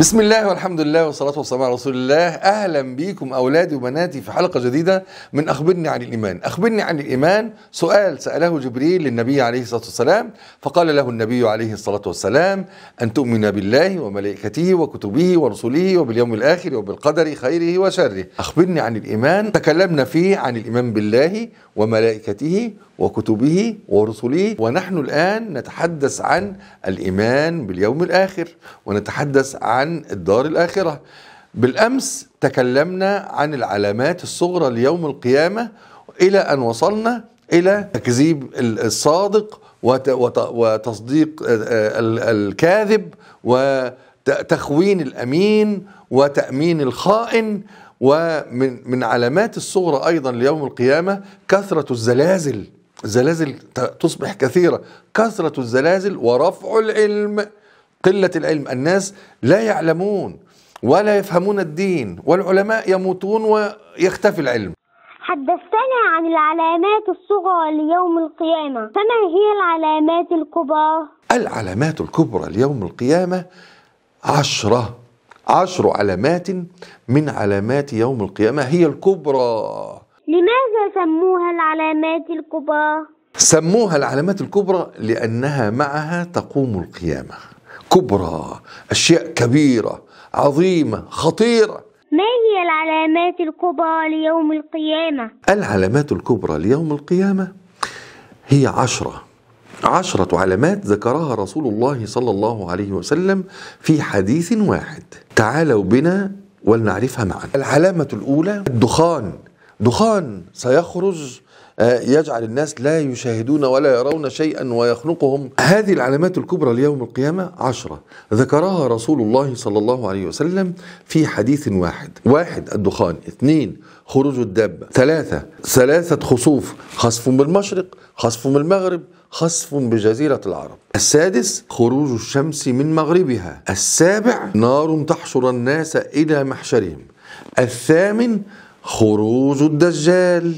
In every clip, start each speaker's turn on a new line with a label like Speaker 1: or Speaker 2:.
Speaker 1: بسم الله والحمد لله والصلاة والسلام على رسول الله أهلا بيكم أولادي وبناتي في حلقة جديدة من أخبرني عن الإيمان أخبرني عن الإيمان سؤال سأله جبريل للنبي عليه الصلاة والسلام فقال له النبي عليه الصلاة والسلام أن تؤمن بالله وملائكته وكتبه ورسله وباليوم الآخر وبالقدر خيره وشره أخبرني عن الإيمان تكلمنا فيه عن الإيمان بالله وملائكته وكتبه ورسله ونحن الآن نتحدث عن الإيمان باليوم الآخر ونتحدث عن عن الدار الآخرة بالأمس تكلمنا عن العلامات الصغرى ليوم القيامة إلى أن وصلنا إلى تكذيب الصادق وتصديق الكاذب وتخوين الأمين وتأمين الخائن ومن من علامات الصغرى أيضا ليوم القيامة كثرة الزلازل الزلازل تصبح كثيرة كثرة الزلازل ورفع العلم قلة العلم الناس لا يعلمون ولا يفهمون الدين والعلماء يموتون ويختفي العلم
Speaker 2: حدثتنا عن العلامات الصغرى ليوم القيامة فما هي العلامات الكبرى؟
Speaker 1: العلامات الكبرى ليوم القيامة عشرة عشر علامات من علامات يوم القيامة هي الكبرى
Speaker 2: لماذا سموها العلامات الكبرى؟
Speaker 1: سموها العلامات الكبرى لأنها معها تقوم القيامة كبرى أشياء كبيرة عظيمة خطيرة
Speaker 2: ما هي العلامات الكبرى ليوم القيامة؟
Speaker 1: العلامات الكبرى ليوم القيامة هي عشرة عشرة علامات ذكرها رسول الله صلى الله عليه وسلم في حديث واحد تعالوا بنا ولنعرفها معا العلامة الأولى الدخان دخان سيخرج آه، يجعل الناس لا يشاهدون ولا يرون شيئا ويخنقهم هذه العلامات الكبرى ليوم القيامة عشرة ذكرها رسول الله صلى الله عليه وسلم في حديث واحد واحد الدخان اثنين خروج الدابة ثلاثة ثلاثة خصوف خصف بالمشرق خصف بالمغرب خصف بجزيرة العرب السادس خروج الشمس من مغربها السابع نار تحشر الناس إلى محشرهم الثامن خروج الدجال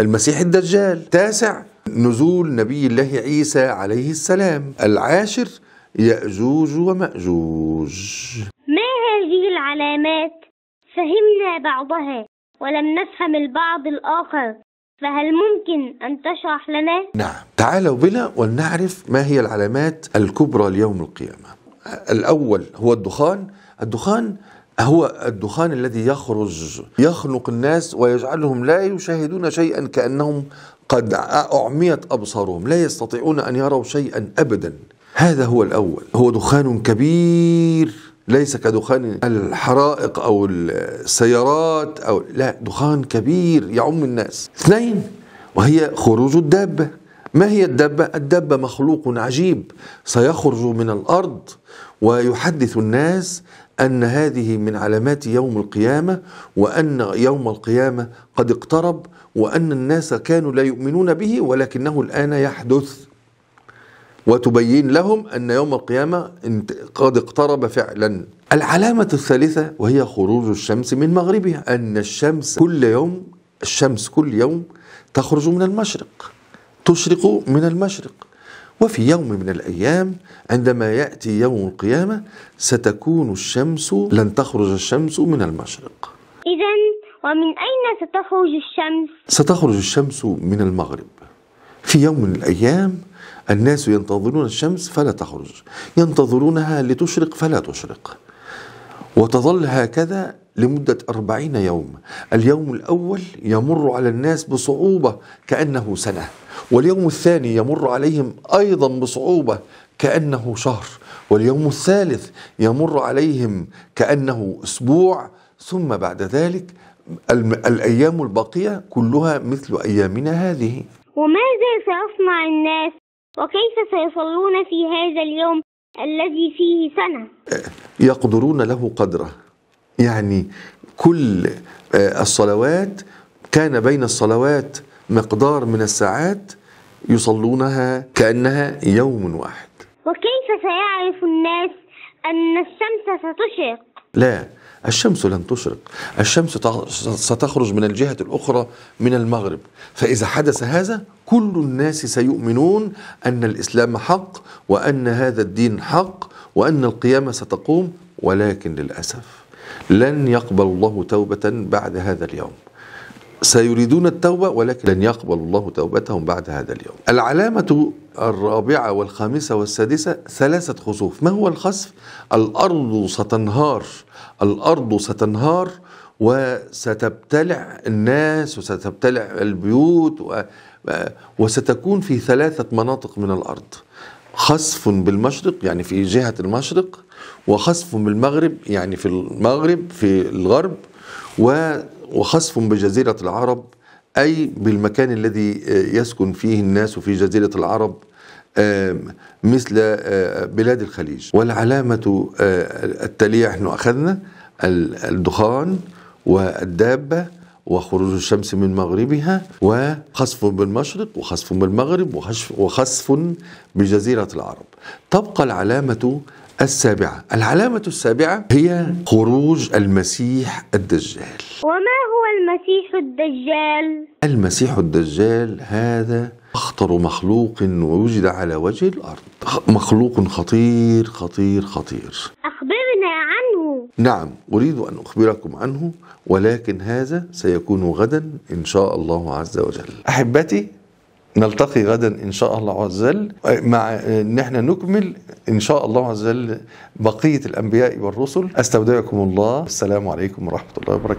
Speaker 1: المسيح الدجال تاسع نزول نبي الله عيسى عليه السلام العاشر يأجوج ومأجوج
Speaker 2: ما هذه العلامات؟ فهمنا بعضها ولم نفهم البعض الآخر فهل ممكن أن تشرح لنا؟
Speaker 1: نعم تعالوا بنا ولنعرف ما هي العلامات الكبرى ليوم القيامة الأول هو الدخان الدخان هو الدخان الذي يخرج يخنق الناس ويجعلهم لا يشاهدون شيئا كأنهم قد أعميت أبصارهم لا يستطيعون أن يروا شيئا أبدا هذا هو الأول هو دخان كبير ليس كدخان الحرائق أو السيارات أو لا دخان كبير يعم الناس اثنين وهي خروج الدابة ما هي الدابة؟ الدابة مخلوق عجيب سيخرج من الأرض ويحدث الناس أن هذه من علامات يوم القيامة وأن يوم القيامة قد اقترب وأن الناس كانوا لا يؤمنون به ولكنه الآن يحدث وتبين لهم أن يوم القيامة قد اقترب فعلا العلامة الثالثة وهي خروج الشمس من مغربها أن الشمس كل يوم الشمس كل يوم تخرج من المشرق تشرق من المشرق وفي يوم من الأيام عندما يأتي يوم القيامة ستكون الشمس لن تخرج الشمس من المشرق
Speaker 2: إذا ومن أين ستخرج الشمس؟
Speaker 1: ستخرج الشمس من المغرب في يوم من الأيام الناس ينتظرون الشمس فلا تخرج ينتظرونها لتشرق فلا تشرق وتظل هكذا لمدة أربعين يوم اليوم الأول يمر على الناس بصعوبة كأنه سنة واليوم الثاني يمر عليهم أيضا بصعوبة كأنه شهر واليوم الثالث يمر عليهم كأنه أسبوع ثم بعد ذلك الأيام الباقية كلها مثل أيامنا هذه
Speaker 2: وماذا سيصنع الناس وكيف سيصلون في هذا اليوم الذي فيه سنة
Speaker 1: يقدرون له قدره يعني كل آه، الصلوات كان بين الصلوات مقدار من الساعات يصلونها كانها يوم واحد
Speaker 2: وكيف سيعرف الناس ان الشمس ستشرق
Speaker 1: لا الشمس لن تشرق الشمس ستخرج من الجهة الأخرى من المغرب فإذا حدث هذا كل الناس سيؤمنون أن الإسلام حق وأن هذا الدين حق وأن القيامة ستقوم ولكن للأسف لن يقبل الله توبة بعد هذا اليوم سيريدون التوبة ولكن لن يقبل الله توبتهم بعد هذا اليوم العلامة الرابعة والخامسة والسادسة ثلاثة خسوف ما هو الخسف؟ الأرض ستنهار الأرض ستنهار وستبتلع الناس وستبتلع البيوت و... وستكون في ثلاثة مناطق من الأرض خسف بالمشرق يعني في جهة المشرق وخسفهم بالمغرب يعني في المغرب في الغرب وخسفهم بجزيرة العرب أي بالمكان الذي آه، يسكن فيه الناس في جزيرة العرب مثل آه، بلاد الخليج والعلامة آه، التالية نحن أخذنا الدخان والدابة وخروج الشمس من مغربها وخسف بالمشرق وخسف بالمغرب وخسف بجزيرة العرب تبقى العلامة السابعة العلامة السابعة هي خروج المسيح الدجال
Speaker 2: وما هو المسيح الدجال؟
Speaker 1: المسيح الدجال هذا أخطر مخلوق وجد على وجه الأرض مخلوق خطير خطير خطير
Speaker 2: أخبرنا عنه
Speaker 1: نعم أريد أن أخبركم عنه ولكن هذا سيكون غدا إن شاء الله عز وجل أحبتي نلتقي غدا ان شاء الله عز وجل مع ان احنا نكمل ان شاء الله عز وجل بقيه الانبياء والرسل استودعكم الله السلام عليكم ورحمه الله وبركاته